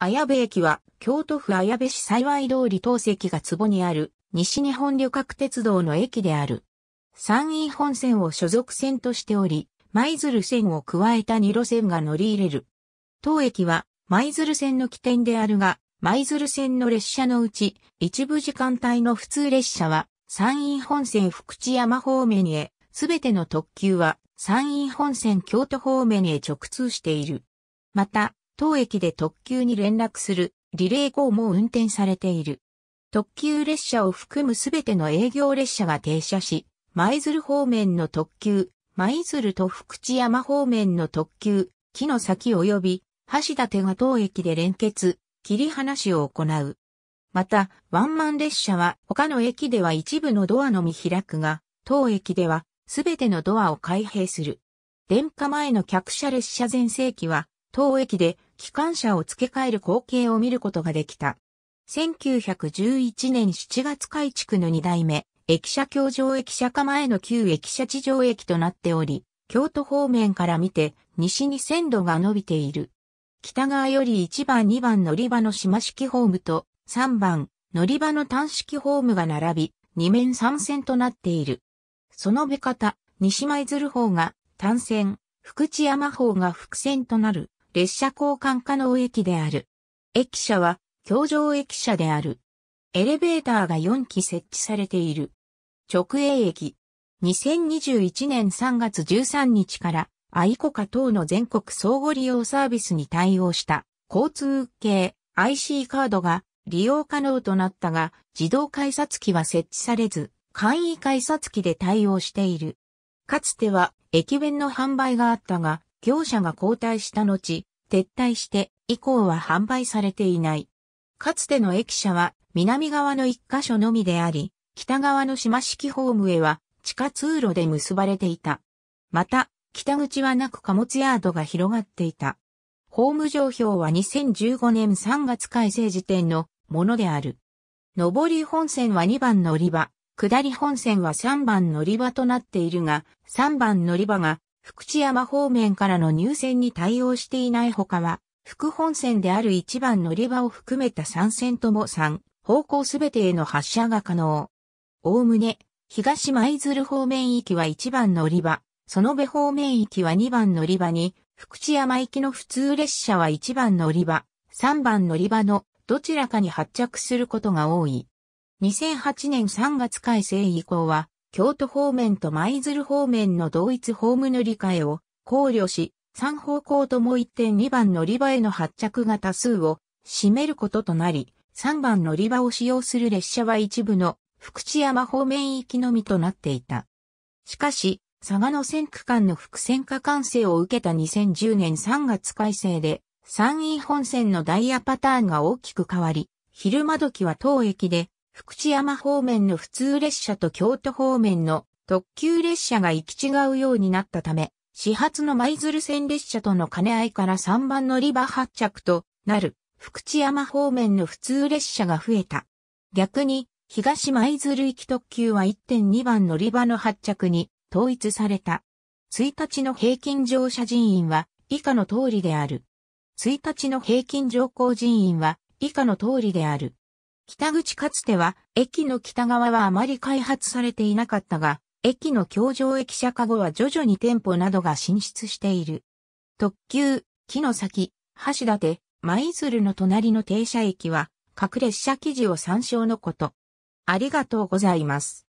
綾部駅は、京都府綾部市幸通り東石が坪にある、西日本旅客鉄道の駅である。山陰本線を所属線としており、舞鶴線を加えた2路線が乗り入れる。当駅は、舞鶴線の起点であるが、舞鶴線の列車のうち、一部時間帯の普通列車は、山陰本線福知山方面へ、すべての特急は、山陰本線京都方面へ直通している。また、当駅で特急に連絡するリレー号も運転されている。特急列車を含むすべての営業列車が停車し、舞鶴方面の特急、舞鶴と福知山方面の特急、木の先及び、橋立が当駅で連結、切り離しを行う。また、ワンマン列車は他の駅では一部のドアのみ開くが、当駅ではすべてのドアを開閉する。電化前の客車列車全盛期は、当駅で機関車を付け替える光景を見ることができた。1911年7月改築の2代目、駅舎橋上駅舎下前の旧駅舎地上駅となっており、京都方面から見て西に線路が伸びている。北側より1番2番乗り場の島式ホームと3番乗り場の単式ホームが並び、2面3線となっている。その部方、西舞鶴方が単線、福知山方が伏線となる。列車交換可能駅である。駅舎は、橋上駅舎である。エレベーターが4基設置されている。直営駅。2021年3月13日から、愛子カ等の全国相互利用サービスに対応した交通系 IC カードが利用可能となったが、自動改札機は設置されず、簡易改札機で対応している。かつては駅弁の販売があったが、業者が交代した後、撤退して以降は販売されていない。かつての駅舎は南側の一箇所のみであり、北側の島式ホームへは地下通路で結ばれていた。また、北口はなく貨物ヤードが広がっていた。ホーム上表は2015年3月改正時点のものである。上り本線は2番乗り場、下り本線は3番乗り場となっているが、3番乗り場が福知山方面からの入線に対応していない他は、副本線である一番乗り場を含めた三線とも三、方向すべてへの発車が可能。おおむね、東舞鶴方面行きは一番乗り場、その部方面行きは二番乗り場に、福知山行きの普通列車は一番乗り場、三番乗り場のどちらかに発着することが多い。2008年3月改正以降は、京都方面と舞鶴方面の同一ホーム塗り替えを考慮し、3方向とも1.2番乗り場への発着が多数を占めることとなり、3番乗り場を使用する列車は一部の福知山方面行きのみとなっていた。しかし、佐賀の線区間の伏線化完成を受けた2010年3月改正で、山陰本線のダイヤパターンが大きく変わり、昼間時は当駅で福知山方面の普通列車と京都方面の特急列車が行き違うようになったため、始発の舞鶴線列車との兼ね合いから3番乗り場発着となる福知山方面の普通列車が増えた。逆に、東舞鶴行き特急は1.2番乗り場の発着に統一された。1日の平均乗車人員は以下の通りである。1日の平均乗降人員は以下の通りである。北口かつては、駅の北側はあまり開発されていなかったが、駅の橋上駅舎か後は徐々に店舗などが進出している。特急、木の先、橋立、舞鶴の隣の停車駅は、各列車記事を参照のこと。ありがとうございます。